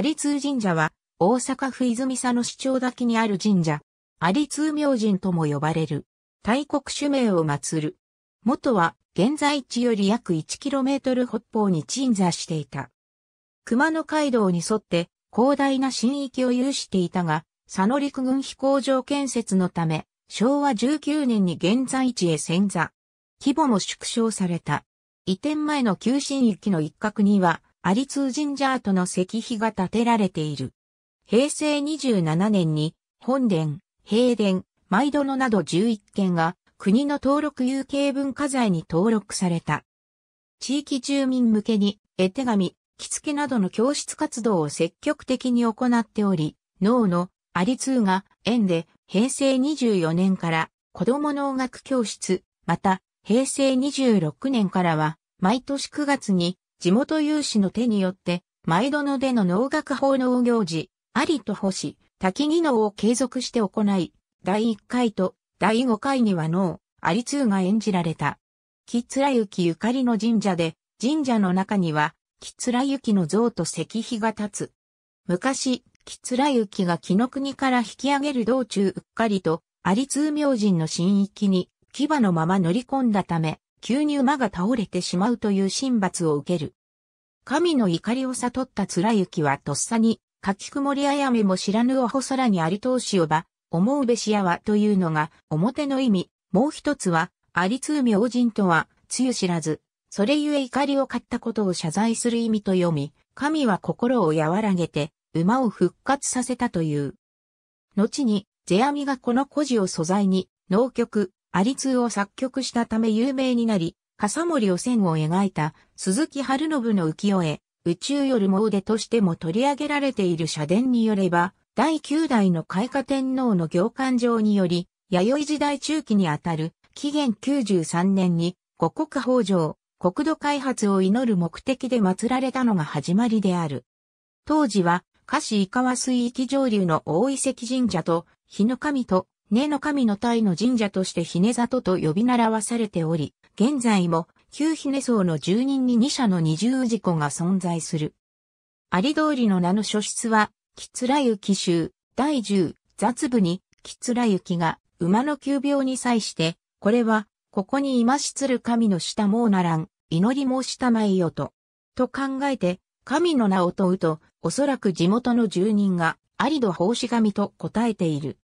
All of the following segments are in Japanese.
有通神社は、大阪府泉佐野市長滝にある神社、有通明神とも呼ばれる、大国主名を祀る。元は、現在地より約 1km 北方に鎮座していた。熊野街道に沿って広大な新域を有していたが、佐野陸軍飛行場建設のため、昭和19年に現在地へ遷座。規模も縮小された。移転前の旧新域の一角には、ンジ神社との石碑が建てられている。平成27年に本殿、平殿、舞殿など11件が国の登録有形文化財に登録された。地域住民向けに絵手紙、着付けなどの教室活動を積極的に行っており、脳のツーが園で平成24年から子供の音楽教室、また平成26年からは毎年9月に地元有志の手によって、毎度のでの農学法の行事、ありと保し、滝技能を継続して行い、第1回と第5回には能、り通が演じられた。木つらゆかりの神社で、神社の中には、木ゆきの像と石碑が立つ。昔、木ゆきが木の国から引き上げる道中うっかりと、有通明神の神域に、牙のまま乗り込んだため、急に馬が倒れてしまうという神罰を受ける。神の怒りを悟った貫之はとっさに、かきくもりあやめも知らぬおほそらにあり通しをば、思うべしやはというのが表の意味、もう一つは、あり通明人とは、つゆ知らず、それゆえ怒りを買ったことを謝罪する意味と読み、神は心を和らげて、馬を復活させたという。後に、世阿弥がこの故事を素材に、農曲、アリツを作曲したため有名になり、笠森汚染を描いた鈴木春信の浮世絵、宇宙より詣としても取り上げられている社殿によれば、第9代の開化天皇の行間上により、弥生時代中期にあたる、紀元93年に、五国法上、国土開発を祈る目的で祀られたのが始まりである。当時は、菓子井川水域上流の大遺跡神社と、日の神と根の神の体の神社としてひね里と呼び習わされており、現在も旧ひね僧の住人に二社の二重事故が存在する。有通りの名の書室は、きつらゆき集、第十、雑部に、きつらゆきが、馬の急病に際して、これは、ここに今しつる神の下もうならん、祈りもしたまいよと、と考えて、神の名を問うと、おそらく地元の住人が、有戸奉仕神と答えている。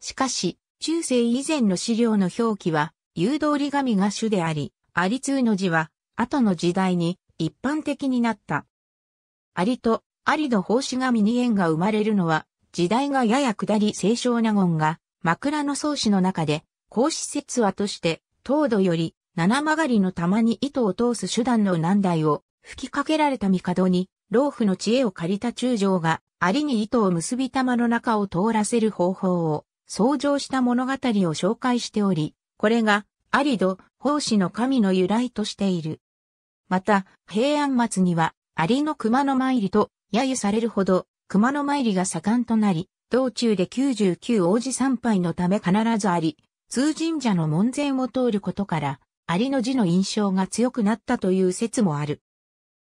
しかし、中世以前の資料の表記は、誘導り紙が主であり、アリ通の字は、後の時代に一般的になった。アリとアリの奉仕紙に縁が生まれるのは、時代がやや下り清少納言が、枕草子の中で、孔子説話として、糖度より七曲りの玉に糸を通す手段の難題を吹きかけられた帝に、老婦の知恵を借りた中将が、ありに糸を結び玉の中を通らせる方法を創造した物語を紹介しており、これがアリド、奉仕の神の由来としている。また、平安末には、アリの熊の参りと、揶揄されるほど、熊の参りが盛んとなり、道中で99王子参拝のため必ずあり、通神社の門前を通ることから、アリの字の印象が強くなったという説もある。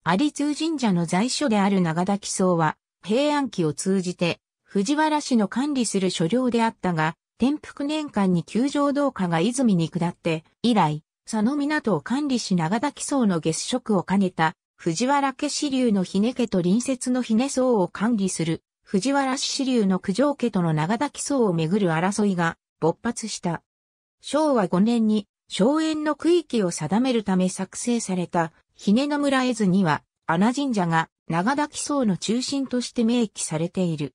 アリ通神社の在所である長田紀想は、平安期を通じて、藤原氏の管理する所領であったが、天福年間に九条同化が泉に下って、以来、佐野港を管理し長崎層の月食を兼ねた、藤原家支流のひね家と隣接のひね荘を管理する、藤原氏支流の九条家との長崎層をめぐる争いが勃発した。昭和5年に、荘園の区域を定めるため作成された、ひねの村絵図には、穴神社が長崎層の中心として明記されている。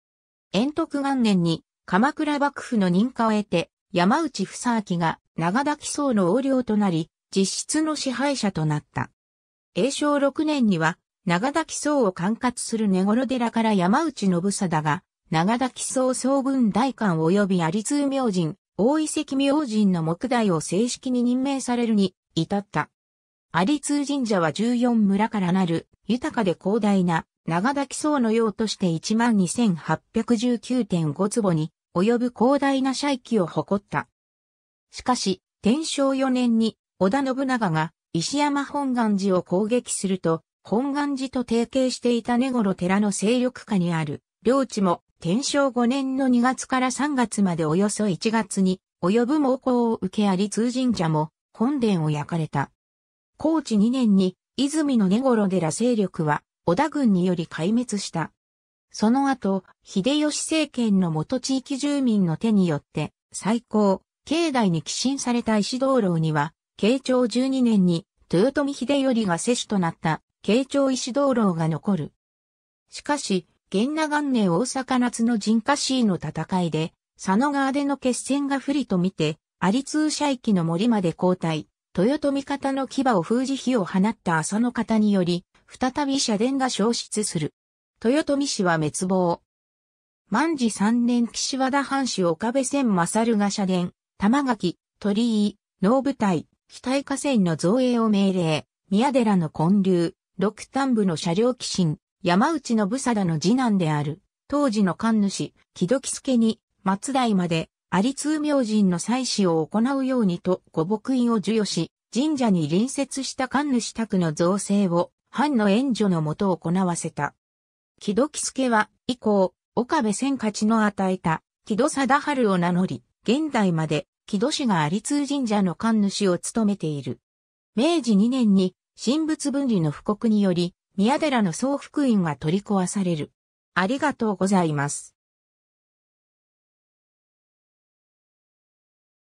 延徳元年に鎌倉幕府の認可を得て山内房明が長田紀僧の横領となり実質の支配者となった。永正6年には長田紀僧を管轄する根頃寺から山内信貞が長田紀僧総分大官及び有通明神、大遺跡明神の木代を正式に任命されるに至った。有通神社は14村からなる豊かで広大な長田木層の用として12,819.5坪に及ぶ広大な社域を誇った。しかし、天正4年に織田信長が石山本願寺を攻撃すると、本願寺と提携していた根頃寺の勢力下にある領地も天正5年の2月から3月までおよそ1月に及ぶ猛攻を受けあり通神社も本殿を焼かれた。高知2年に泉の根頃寺勢力は織田軍により壊滅した。その後、秀吉政権の元地域住民の手によって、最高、境内に寄進された石道楼には、慶長12年に、豊臣秀頼が摂取となった慶長石道楼が残る。しかし、源那元年大阪夏の陣家市の戦いで、佐野川での決戦が不利と見て、有通社域の森まで交代、豊臣方の牙を封じ火を放った浅野方により、再び社殿が消失する。豊臣氏は滅亡。万治三年岸和田藩主岡部千勝が社殿、玉垣、鳥居、能部隊、北井河川の造営を命令、宮寺の建立、六端部の車両寄進、山内の武貞の次男である、当時の官主、木戸木助に、松代まで、有通明神の祭祀を行うようにと御牧院を授与し、神社に隣接した官主宅の造成を藩の援助のもと行わせた。木戸喜助は、以降、岡部千勝の与えた、木戸貞春を名乗り、現代まで、木戸市が有通神社の神主を務めている。明治2年に、神仏分離の布告により、宮寺の総福音が取り壊される。ありがとうございます。